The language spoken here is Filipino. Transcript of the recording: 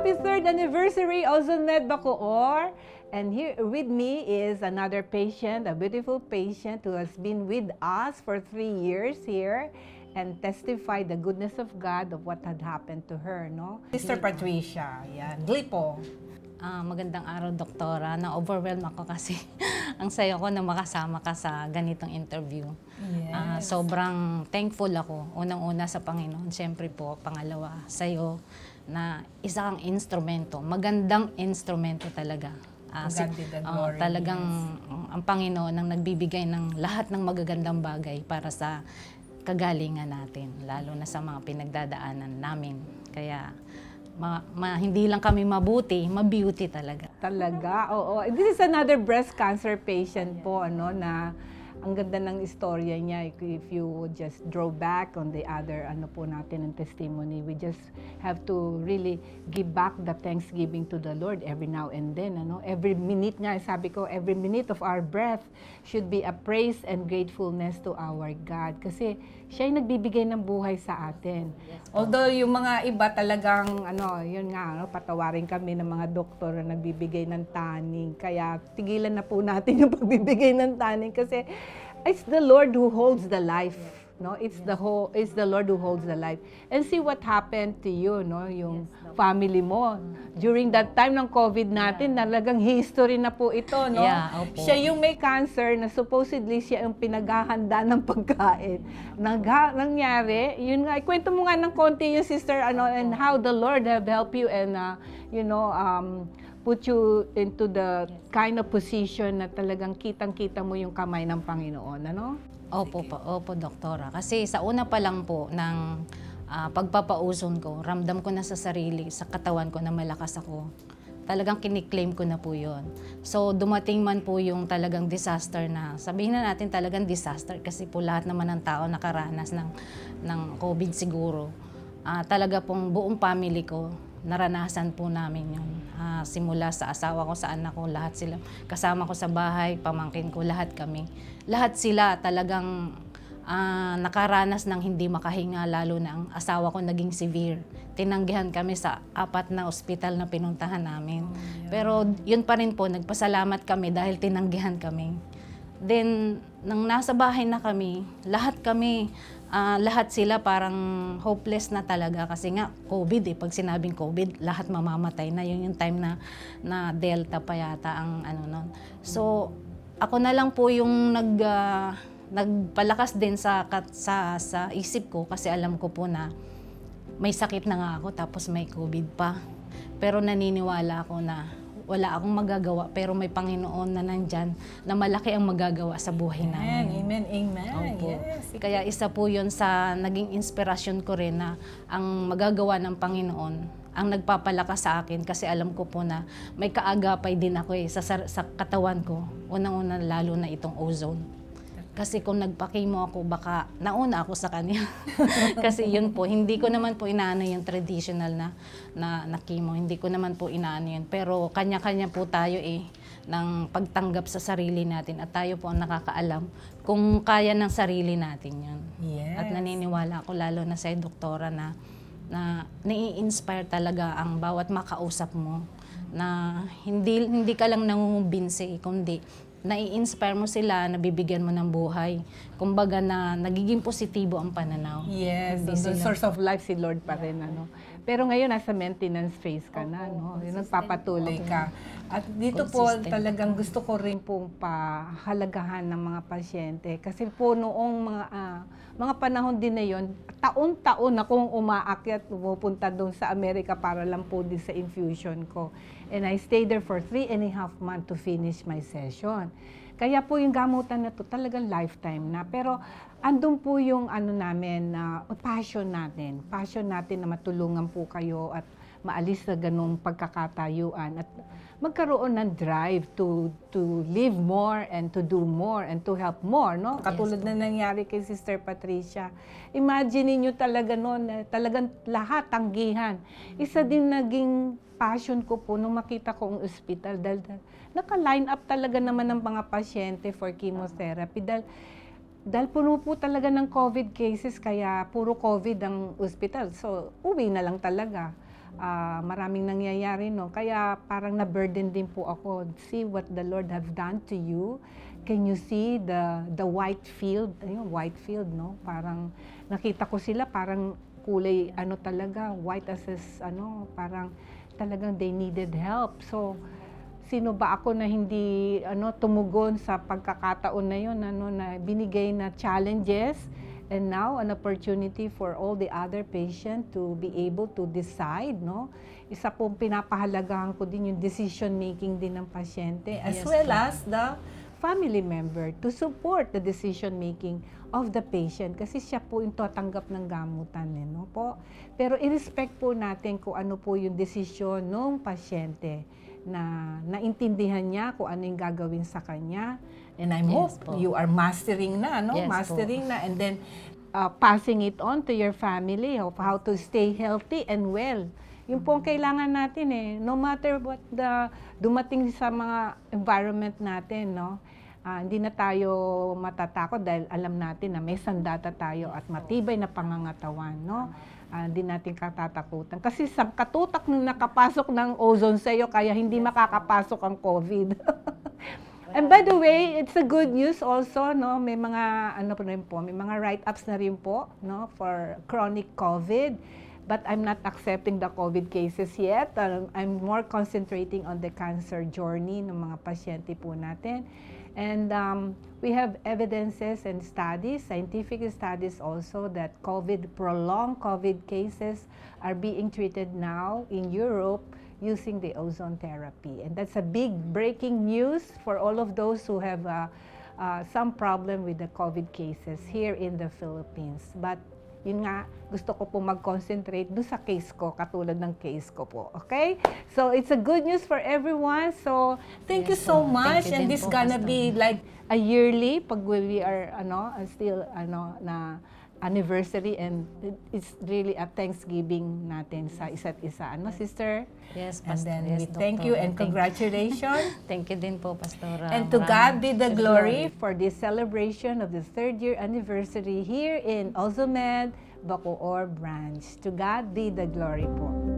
Happy third anniversary, Ozonet Bacoor. And here with me is another patient, a beautiful patient who has been with us for three years here and testified the goodness of God of what had happened to her, no? Sister Patricia, yan. Glipo. Uh, magandang araw, Doktora. Na-overwhelm ako kasi ang saya ko na makasama ka sa ganitong interview. Ah, yes. Uh, sobrang thankful ako, unang-una sa Panginoon, siyempre po, pangalawa, sa'yo, na isang instrumento, magandang instrumento talaga. Uh, si, uh, talagang yes. ang Panginoon ang nagbibigay ng lahat ng magagandang bagay para sa kagalingan natin, lalo na sa mga pinagdadaanan namin. Kaya ma, ma, hindi lang kami mabuti, mabuti talaga. Talaga, oo. This is another breast cancer patient po, ano, na ang ganda ng istorya niya if you just draw back on the other ano po natin ang testimony we just have to really give back the thanksgiving to the Lord every now and then ano every minute niya sabi ko every minute of our breath should be a praise and gratefulness to our God kasi siya yung nagbibigay ng buhay sa atin although yung mga iba talagang ano yun nga ano patawarin kami ng mga doktor na nagbibigay ng tanning kaya tigilan na po natin yung pagbibigay ng tanning kasi it's the Lord who holds the life. No, it's yes. the whole it's the Lord who holds the life. And see what happened to you, no, yung yes, family mo. Mm-hmm. During that time ng COVID natin, yeah. talagang history na po ito, no. Yeah, Siya yung may cancer na supposedly siya yung pinaghahanda ng pagkain. Nag nangyari, yun nga kwento mo nga ng konti yung sister ano and how the Lord have helped you and uh, you know um put you into the yes. kind of position na talagang kitang-kita mo yung kamay ng Panginoon, ano? Opo po, opo doktora. Kasi sa una pa lang po ng uh, pagpapauson ko, ramdam ko na sa sarili, sa katawan ko na malakas ako. Talagang kiniklaim ko na po yun. So dumating man po yung talagang disaster na, sabihin na natin talagang disaster kasi po lahat naman ng tao nakaranas ng, ng COVID siguro. Uh, talaga pong buong family ko, naranasan po namin yun. Uh, simula sa asawa ko, sa anak ko, lahat sila. Kasama ko sa bahay, pamangkin ko, lahat kami. Lahat sila talagang uh, nakaranas ng hindi makahinga, lalo na ang asawa ko naging severe. Tinanggihan kami sa apat na ospital na pinuntahan namin. Oh, yeah. Pero yun pa rin po, nagpasalamat kami dahil tinanggihan kami. Then, nang nasa bahay na kami, lahat kami, uh, lahat sila parang hopeless na talaga kasi nga COVID eh. Pag sinabing COVID, lahat mamamatay na. Yun yung time na, na Delta pa yata ang ano noon. So, ako na lang po yung nag, uh, nagpalakas din sa, sa, sa isip ko kasi alam ko po na may sakit na nga ako tapos may COVID pa. Pero naniniwala ako na wala akong magagawa pero may Panginoon na nandyan na malaki ang magagawa sa buhay amen, namin. Amen, amen, Opo. Yes. Kaya isa po yun sa naging inspirasyon ko rin na ang magagawa ng Panginoon ang nagpapalakas sa akin kasi alam ko po na may kaagapay din ako eh sa, sa katawan ko. Unang-una lalo na itong ozone. Kasi kung nagpakimo ako, baka nauna ako sa kanya. Kasi yun po, hindi ko naman po inaano yung traditional na, na, na chemo. Hindi ko naman po inaano yun. Pero kanya-kanya po tayo eh ng pagtanggap sa sarili natin at tayo po ang nakakaalam kung kaya ng sarili natin yun. Yes. At naniniwala ako lalo na sa doktora na na nai-inspire talaga ang bawat makausap mo na hindi, hindi ka lang nangungumbinsi, kundi nai-inspire mo sila, nabibigyan mo ng buhay. Kumbaga na nagiging positibo ang pananaw. Yes, so the source of life si Lord pa rin. Yeah. Ano? Pero ngayon, nasa maintenance phase ka na, no? Yung nagpapatuloy ka. At dito po, talagang gusto ko rin pong pahalagahan ng mga pasyente. Kasi po, noong mga, uh, mga panahon din na yon taon-taon akong umaakyat, pupunta doon sa Amerika para lang po din sa infusion ko. And I stayed there for three and a half month to finish my session. Kaya po yung gamutan na to talagang lifetime na. Pero andun po yung ano namin, uh, passion natin. Passion natin na matulungan po kayo at maalis sa ganung pagkakatayuan at magkaroon ng drive to to live more and to do more and to help more, no? Katulad yes, na nangyari kay Sister Patricia. Imagine niyo talaga noon, eh, talagang lahat tanggihan. Isa din naging passion ko po nung makita ko ang ospital dahil, dahil naka-line up talaga naman ng mga pasyente for chemotherapy dahil dahil puno po talaga ng COVID cases, kaya puro COVID ang ospital. So, uwi na lang talaga. Uh, maraming nangyayari, no? Kaya parang na-burden din po ako. See what the Lord have done to you. Can you see the, the white field? Ayun, white field, no? Parang nakita ko sila, parang kulay, ano talaga, white as, is, ano, parang talagang they needed help. So, sino ba ako na hindi ano tumugon sa pagkakataon na yon ano na binigay na challenges and now an opportunity for all the other patient to be able to decide no isa pong pinapahalagahan ko din yung decision making din ng pasyente as yes, well as the family member to support the decision making of the patient kasi siya po yung tatanggap ng gamutan eh, no po. Pero i-respect po natin kung ano po yung desisyon ng pasyente na naintindihan niya kung ano yung gagawin sa kanya. And I yes, hope po. you are mastering na, no? Yes, mastering po. na and then uh, passing it on to your family of how to stay healthy and well yung po ang kailangan natin eh. No matter what the dumating sa mga environment natin, no? Uh, hindi na tayo matatakot dahil alam natin na may sandata tayo at matibay na pangangatawan, no? Ah, hindi uh, natin katatakutan. Kasi sa katutak ng nakapasok ng ozone sa'yo, kaya hindi makakapasok ang COVID. And by the way, it's a good news also, no? May mga ano pa rin po, may mga write-ups na rin po, no, for chronic COVID. but I'm not accepting the COVID cases yet. Um, I'm more concentrating on the cancer journey ng mga pasyente po natin. And um, we have evidences and studies, scientific studies also, that COVID, prolonged COVID cases are being treated now in Europe using the ozone therapy. And that's a big breaking news for all of those who have uh, uh, some problem with the COVID cases here in the Philippines. But yun nga, gusto ko po mag-concentrate do sa case ko, katulad ng case ko po. Okay? So, it's a good news for everyone. So, thank yes, you so po. much. You and this gonna be like a yearly pag we are, ano, still, ano, na anniversary and it's really a thanksgiving natin sa isa't isa. Ano, sister? Yes, Pastor. And then yes, we Doctor, thank you and congratulations. thank you din po, Pastora. And to Maraming God be the glory for this celebration of the third year anniversary here in Ozomed, Bacoor Branch. To God be the glory po.